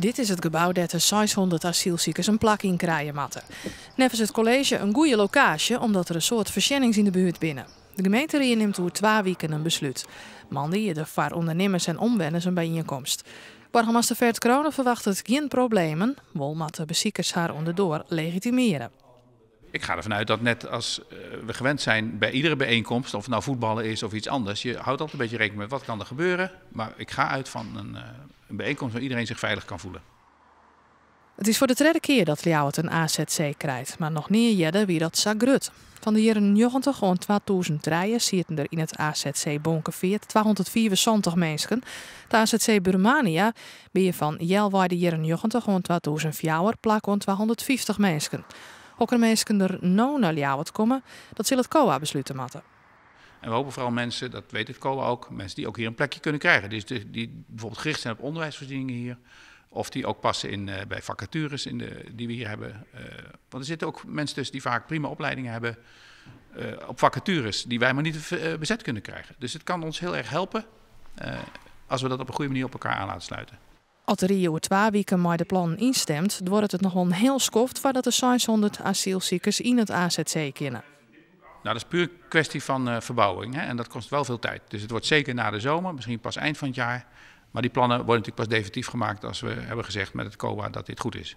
Dit is het gebouw dat de 600 asielziekers een plak in krijgen matten. Neffens het college een goede locatie omdat er een soort verschenning in de buurt binnen. De gemeente neemt over twee weken een besluit. Mandy, de vaar ondernemers en omwenners een bijeenkomst. Burgemeester Vert Kronen verwacht het geen problemen, Wolmatte de beziekers haar onderdoor legitimeren. Ik ga ervan uit dat net als eh, we gewend zijn bij iedere bijeenkomst, of het nou voetballen is of iets anders, je houdt altijd een beetje rekening met wat kan er gebeuren. Maar ik ga uit van een, eh, een bijeenkomst waar iedereen zich veilig kan voelen. Het is voor de derde keer dat Ljouwert een AZC krijgt, maar nog niet eerder wie dat zagrut. Van de jaren gewoon en 2003 zitten er in het AZC Bonkenveert 274 mensen. Het AZC Burmania ben je van Jelwaai de gewoon 90 en 2004 plak 250 mensen. Hokkermeesken er nou naar Ljouwert komen, dat zal het COA besluiten matten. En we hopen vooral mensen, dat weet het COA ook, mensen die ook hier een plekje kunnen krijgen. Dus die, die bijvoorbeeld gericht zijn op onderwijsvoorzieningen hier. Of die ook passen in, eh, bij vacatures in de, die we hier hebben. Eh, want er zitten ook mensen tussen die vaak prima opleidingen hebben eh, op vacatures, die wij maar niet bezet kunnen krijgen. Dus het kan ons heel erg helpen als we dat op een goede manier op elkaar aan laten sluiten. Als Rio twee weken maar de plan instemt, wordt het nog een heel skoft voordat de 600 asielziekers in het AZC kunnen. Nou, dat is puur kwestie van eh, verbouwing hè? en dat kost wel veel tijd. Dus het wordt zeker na de zomer, misschien pas eind van het jaar. Maar die plannen worden natuurlijk pas definitief gemaakt als we hebben gezegd met het COA dat dit goed is.